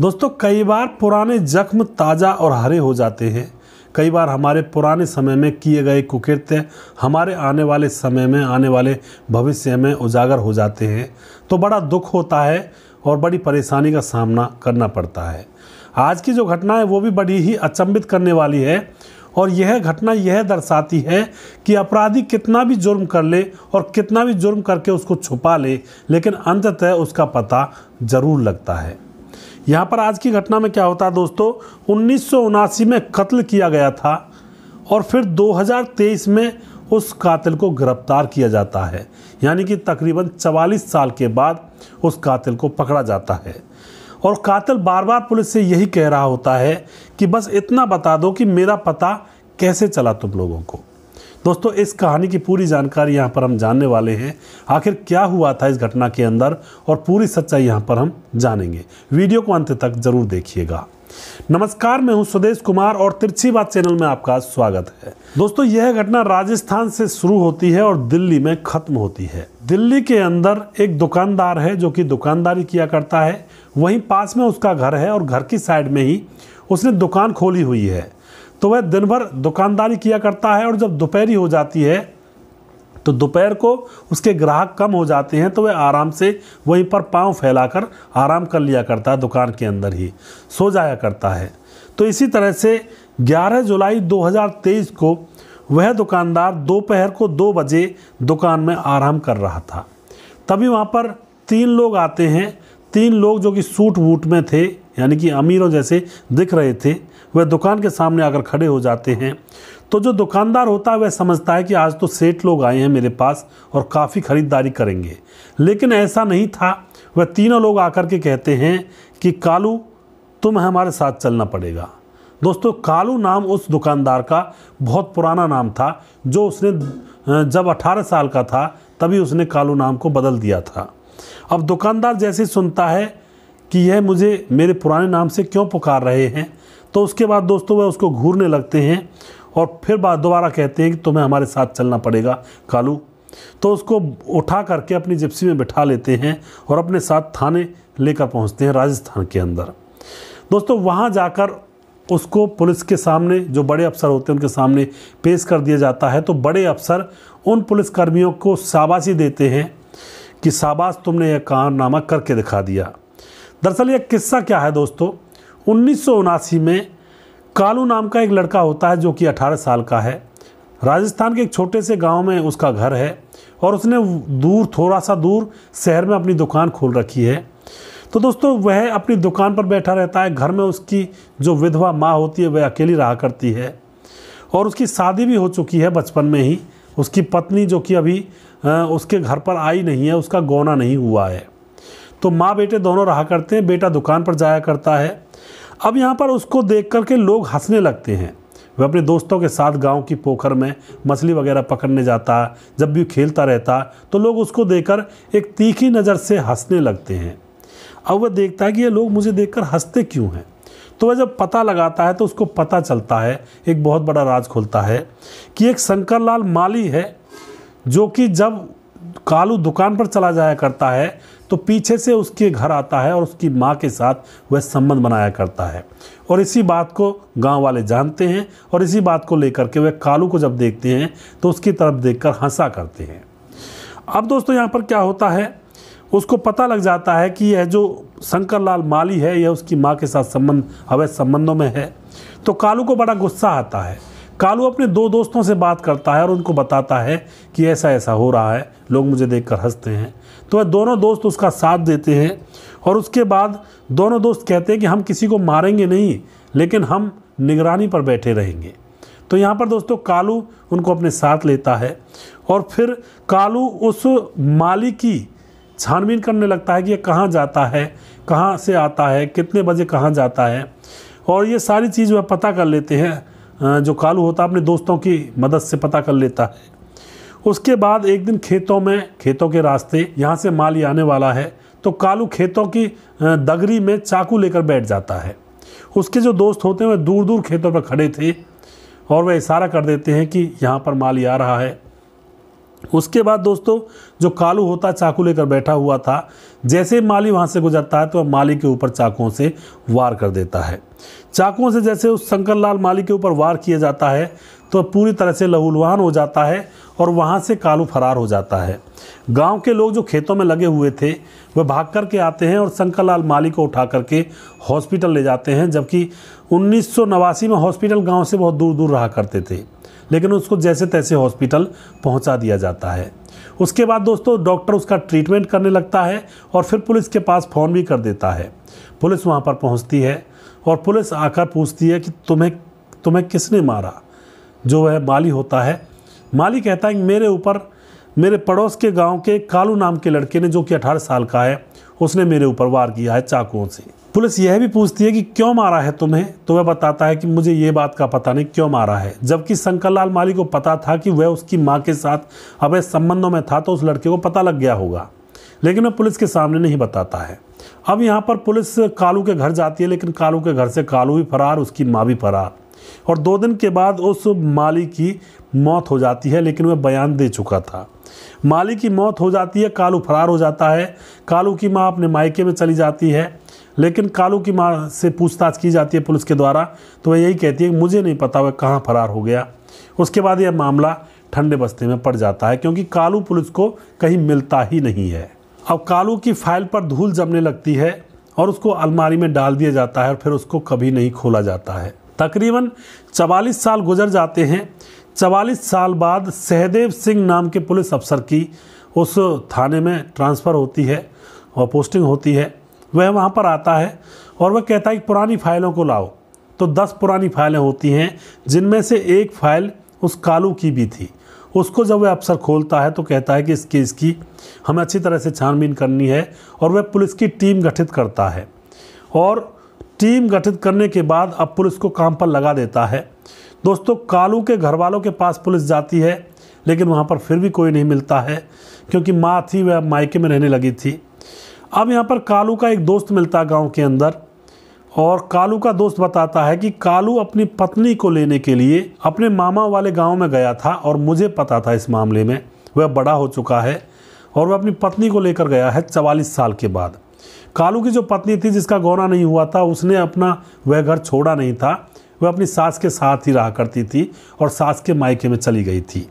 दोस्तों कई बार पुराने जख्म ताज़ा और हरे हो जाते हैं कई बार हमारे पुराने समय में किए गए कुकृत्य हमारे आने वाले समय में आने वाले भविष्य में उजागर हो जाते हैं तो बड़ा दुख होता है और बड़ी परेशानी का सामना करना पड़ता है आज की जो घटना है वो भी बड़ी ही अचंभित करने वाली है और यह घटना यह दर्शाती है कि अपराधी कितना भी जुर्म कर ले और कितना भी जुर्म करके उसको छुपा ले लेकिन अंततः उसका पता ज़रूर लगता है यहाँ पर आज की घटना में क्या होता है दोस्तों उन्नीस में कत्ल किया गया था और फिर 2023 में उस कातिल को गिरफ्तार किया जाता है यानी कि तकरीबन 44 साल के बाद उस कातिल को पकड़ा जाता है और कातिल बार बार पुलिस से यही कह रहा होता है कि बस इतना बता दो कि मेरा पता कैसे चला तुम लोगों को दोस्तों इस कहानी की पूरी जानकारी यहाँ पर हम जानने वाले हैं आखिर क्या हुआ था इस घटना के अंदर और पूरी सच्चाई यहाँ पर हम जानेंगे वीडियो को अंत तक जरूर देखिएगा नमस्कार मैं हूं सुदेश कुमार और तिरछी बात चैनल में आपका स्वागत है दोस्तों यह घटना राजस्थान से शुरू होती है और दिल्ली में खत्म होती है दिल्ली के अंदर एक दुकानदार है जो कि दुकानदारी किया करता है वहीं पास में उसका घर है और घर की साइड में ही उसने दुकान खोली हुई है तो वह दिन भर दुकानदारी किया करता है और जब दोपहरी हो जाती है तो दोपहर को उसके ग्राहक कम हो जाते हैं तो वह आराम से वहीं पर पांव फैलाकर आराम कर लिया करता है दुकान के अंदर ही सो जाया करता है तो इसी तरह से 11 जुलाई 2023 को वह दुकानदार दोपहर को दो बजे दुकान में आराम कर रहा था तभी वहाँ पर तीन लोग आते हैं तीन लोग जो कि सूट वूट में थे यानी कि अमीरों जैसे दिख रहे थे वह दुकान के सामने आकर खड़े हो जाते हैं तो जो दुकानदार होता है वह समझता है कि आज तो सेठ लोग आए हैं मेरे पास और काफ़ी ख़रीदारी करेंगे लेकिन ऐसा नहीं था वह तीनों लोग आकर के कहते हैं कि कालू तुम हमारे साथ चलना पड़ेगा दोस्तों कालू नाम उस दुकानदार का बहुत पुराना नाम था जो उसने जब 18 साल का था तभी उसने कालू नाम को बदल दिया था अब दुकानदार जैसे सुनता है कि यह मुझे मेरे पुराने नाम से क्यों पुकार रहे हैं तो उसके बाद दोस्तों वह उसको घूरने लगते हैं और फिर बाद दोबारा कहते हैं कि तुम्हें हमारे साथ चलना पड़ेगा कालू तो उसको उठा करके अपनी जिप्सी में बिठा लेते हैं और अपने साथ थाने लेकर पहुंचते हैं राजस्थान के अंदर दोस्तों वहां जाकर उसको पुलिस के सामने जो बड़े अफसर होते हैं उनके सामने पेश कर दिया जाता है तो बड़े अफसर उन पुलिसकर्मियों को शाबाशी देते हैं कि शाबाश तुमने यह कारनामा करके दिखा दिया दरअसल यह किस्सा क्या है दोस्तों उन्नीस में कालू नाम का एक लड़का होता है जो कि 18 साल का है राजस्थान के एक छोटे से गांव में उसका घर है और उसने दूर थोड़ा सा दूर शहर में अपनी दुकान खोल रखी है तो दोस्तों वह अपनी दुकान पर बैठा रहता है घर में उसकी जो विधवा माँ होती है वह अकेली रहा करती है और उसकी शादी भी हो चुकी है बचपन में ही उसकी पत्नी जो कि अभी उसके घर पर आई नहीं है उसका गौना नहीं हुआ है तो माँ बेटे दोनों रहा करते हैं बेटा दुकान पर जाया करता है अब यहाँ पर उसको देख करके लोग हंसने लगते हैं वह अपने दोस्तों के साथ गांव की पोखर में मछली वगैरह पकड़ने जाता जब भी खेलता रहता तो लोग उसको देखकर एक तीखी नज़र से हंसने लगते हैं अब वह देखता है कि ये लोग मुझे देखकर हंसते क्यों हैं तो वह जब पता लगाता है तो उसको पता चलता है एक बहुत बड़ा राज खुलता है कि एक शंकर माली है जो कि जब कालू दुकान पर चला जाया करता है तो पीछे से उसके घर आता है और उसकी माँ के साथ वह संबंध बनाया करता है और इसी बात को गांव वाले जानते हैं और इसी बात को लेकर के वह कालू को जब देखते हैं तो उसकी तरफ देख कर हंसा करते हैं अब दोस्तों यहाँ पर क्या होता है उसको पता लग जाता है कि यह जो शंकर लाल माली है यह उसकी माँ के साथ संबंध अवैध संबंधों में है तो कालू को बड़ा गुस्सा आता है कालू अपने दो दोस्तों से बात करता है और उनको बताता है कि ऐसा ऐसा हो रहा है लोग मुझे कर हंसते हैं तो वह दोनों दोस्त उसका साथ देते हैं और उसके बाद दोनों दोस्त कहते हैं कि हम किसी को मारेंगे नहीं लेकिन हम निगरानी पर बैठे रहेंगे तो यहाँ पर दोस्तों कालू उनको अपने साथ लेता है और फिर कालू उस माली की छानबीन करने लगता है कि ये कहाँ जाता है कहाँ से आता है कितने बजे कहाँ जाता है और ये सारी चीज़ वह पता कर लेते हैं जो कालू होता अपने दोस्तों की मदद से पता कर लेता है उसके बाद एक दिन खेतों में खेतों के रास्ते यहाँ से माली आने वाला है तो कालू खेतों की दगरी में चाकू लेकर बैठ जाता है उसके जो दोस्त होते हैं वह दूर दूर खेतों पर खड़े थे और वह इशारा कर देते हैं कि यहाँ पर माली आ रहा है उसके बाद दोस्तों जो कालू होता चाकू लेकर बैठा हुआ था जैसे माली वहाँ से गुजरता है तो माली के ऊपर चाकुओं से वार कर देता है चाकुओं से जैसे उस शंकर माली के ऊपर वार किया जाता है तो पूरी तरह से लहूलुहान हो जाता है और वहाँ से कालू फरार हो जाता है गांव के लोग जो खेतों में लगे हुए थे वह भाग कर के आते हैं और शंकर लाल माली को उठा करके हॉस्पिटल ले जाते हैं जबकि उन्नीस में हॉस्पिटल गाँव से बहुत दूर दूर रहा करते थे लेकिन उसको जैसे तैसे हॉस्पिटल पहुंचा दिया जाता है उसके बाद दोस्तों डॉक्टर उसका ट्रीटमेंट करने लगता है और फिर पुलिस के पास फ़ोन भी कर देता है पुलिस वहाँ पर पहुँचती है और पुलिस आकर पूछती है कि तुम्हें तुम्हें किसने मारा जो वह माली होता है माली कहता है मेरे ऊपर मेरे पड़ोस के गांव के कालू नाम के लड़के ने जो कि 18 साल का है उसने मेरे ऊपर वार किया है चाकुओं से पुलिस यह भी पूछती है कि क्यों मारा है तुम्हें तो वह बताता है कि मुझे ये बात का पता नहीं क्यों मारा है जबकि शंकर लाल माली को पता था कि वह उसकी माँ के साथ अवैध संबंधों में था तो उस लड़के को पता लग गया होगा लेकिन वह पुलिस के सामने नहीं बताता है अब यहाँ पर पुलिस कालू के घर जाती है लेकिन कालू के घर से कालू भी फरार उसकी माँ भी फरार और दो दिन के बाद उस माली की मौत हो जाती है लेकिन वह बयान दे चुका था माली की मौत हो जाती है कालू फरार हो जाता है कालू की माँ अपने मायके में चली जाती है लेकिन कालू की माँ से पूछताछ की जाती है पुलिस के द्वारा तो वह यही कहती है कि मुझे नहीं पता वह कहाँ फरार हो गया उसके बाद यह मामला ठंडे बस्ते में पड़ जाता है क्योंकि कालू पुलिस को कहीं मिलता ही नहीं है अब कालू की फाइल पर धूल जमने लगती है और उसको अलमारी में डाल दिया जाता है और फिर उसको कभी नहीं खोला जाता है तकरीबन चवालीस साल गुजर जाते हैं चवालीस साल बाद सहदेव सिंह नाम के पुलिस अफसर की उस थाने में ट्रांसफ़र होती है और पोस्टिंग होती है वह वहाँ पर आता है और वह कहता है कि पुरानी फाइलों को लाओ तो दस पुरानी फाइलें होती हैं जिनमें से एक फाइल उस कालू की भी थी उसको जब वह अफसर खोलता है तो कहता है कि इस केस की हमें अच्छी तरह से छानबीन करनी है और वह पुलिस की टीम गठित करता है और टीम गठित करने के बाद अब पुलिस को काम पर लगा देता है दोस्तों कालू के घर वालों के पास पुलिस जाती है लेकिन वहाँ पर फिर भी कोई नहीं मिलता है क्योंकि माँ थी वह मायके में रहने लगी थी अब यहाँ पर कालू का एक दोस्त मिलता है गाँव के अंदर और कालू का दोस्त बताता है कि कालू अपनी पत्नी को लेने के लिए अपने मामा वाले गांव में गया था और मुझे पता था इस मामले में वह बड़ा हो चुका है और वह अपनी पत्नी को लेकर गया है चवालीस साल के बाद कालू की जो पत्नी थी जिसका गौना नहीं हुआ था उसने अपना वह घर छोड़ा नहीं था वह अपनी सास के साथ ही रहा करती थी और सास के मायके में चली गई थी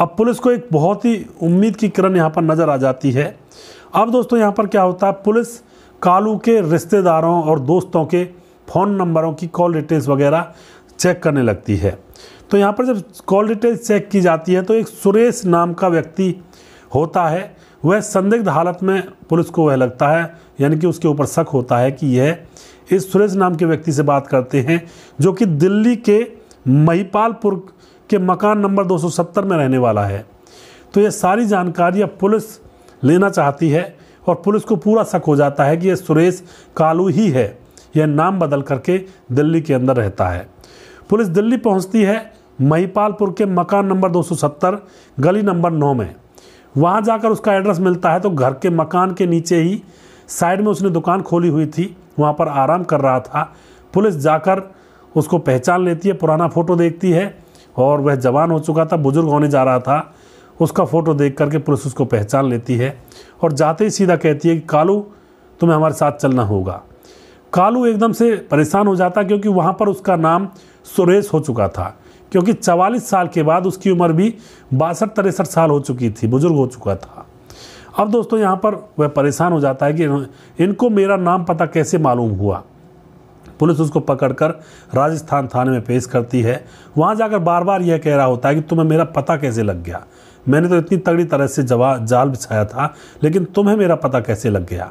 अब पुलिस को एक बहुत ही उम्मीद की किरण यहाँ पर नज़र आ जाती है अब दोस्तों यहाँ पर क्या होता है पुलिस कालू के रिश्तेदारों और दोस्तों के फ़ोन नंबरों की कॉल डिटेल्स वगैरह चेक करने लगती है तो यहाँ पर जब कॉल डिटेल्स चेक की जाती है तो एक सुरेश नाम का व्यक्ति होता है वह संदिग्ध हालत में पुलिस को वह लगता है यानी कि उसके ऊपर शक होता है कि यह इस सुरेश नाम के व्यक्ति से बात करते हैं जो कि दिल्ली के महिपालपुर के मकान नंबर 270 में रहने वाला है तो यह सारी जानकारी अब पुलिस लेना चाहती है और पुलिस को पूरा शक हो जाता है कि यह सुरेश कालू ही है यह नाम बदल करके दिल्ली के अंदर रहता है पुलिस दिल्ली पहुंचती है महिपालपुर के मकान नंबर 270 गली नंबर 9 में वहां जाकर उसका एड्रेस मिलता है तो घर के मकान के नीचे ही साइड में उसने दुकान खोली हुई थी वहां पर आराम कर रहा था पुलिस जाकर उसको पहचान लेती है पुराना फ़ोटो देखती है और वह जवान हो चुका था बुज़ुर्ग होने जा रहा था उसका फ़ोटो देख करके पुलिस उसको पहचान लेती है और जाते ही सीधा कहती है कि कालू तुम्हें हमारे साथ चलना होगा कालू एकदम से परेशान हो जाता क्योंकि वहाँ पर उसका नाम सुरेश हो चुका था क्योंकि चवालीस साल के बाद उसकी उम्र भी बासठ तिरसठ साल हो चुकी थी बुज़ुर्ग हो चुका था अब दोस्तों यहाँ पर वह परेशान हो जाता है कि इनको मेरा नाम पता कैसे मालूम हुआ पुलिस उसको पकड़कर राजस्थान थाने में पेश करती है वहाँ जाकर बार बार यह कह रहा होता है कि तुम्हें मेरा पता कैसे लग गया मैंने तो इतनी तगड़ी तरह से जवा जाल बिछाया था लेकिन तुम्हें मेरा पता कैसे लग गया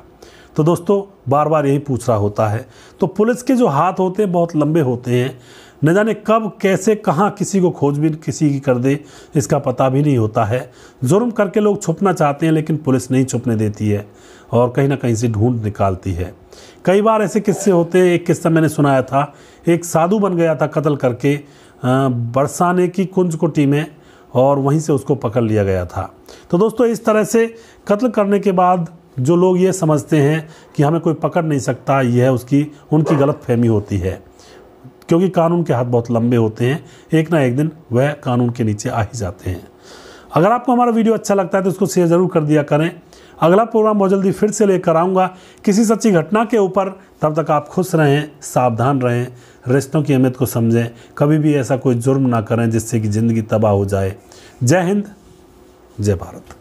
तो दोस्तों बार बार यही पूछ रहा होता है तो पुलिस के जो हाथ होते हैं बहुत लंबे होते हैं न जाने कब कैसे कहाँ किसी को खोजबीन किसी की कर दे इसका पता भी नहीं होता है जुर्म करके लोग छुपना चाहते हैं लेकिन पुलिस नहीं छुपने देती है और कहीं ना कहीं से ढूंढ निकालती है कई बार ऐसे किस्से होते हैं एक किस्सा मैंने सुनाया था एक साधु बन गया था कत्ल करके बरसाने की कुंज को टीमें और वहीं से उसको पकड़ लिया गया था तो दोस्तों इस तरह से कत्ल करने के बाद जो लोग ये समझते हैं कि हमें कोई पकड़ नहीं सकता यह उसकी उनकी गलत फहमी होती है क्योंकि कानून के हाथ बहुत लंबे होते हैं एक ना एक दिन वह कानून के नीचे आ ही जाते हैं अगर आपको हमारा वीडियो अच्छा लगता है तो उसको शेयर ज़रूर कर दिया करें अगला प्रोग्राम बहुत जल्दी फिर से लेकर आऊँगा किसी सच्ची घटना के ऊपर तब तक आप खुश रहें सावधान रहें रिश्तों की अहमियत को समझें कभी भी ऐसा कोई जुर्म ना करें जिससे कि ज़िंदगी तबाह हो जाए जय हिंद जय भारत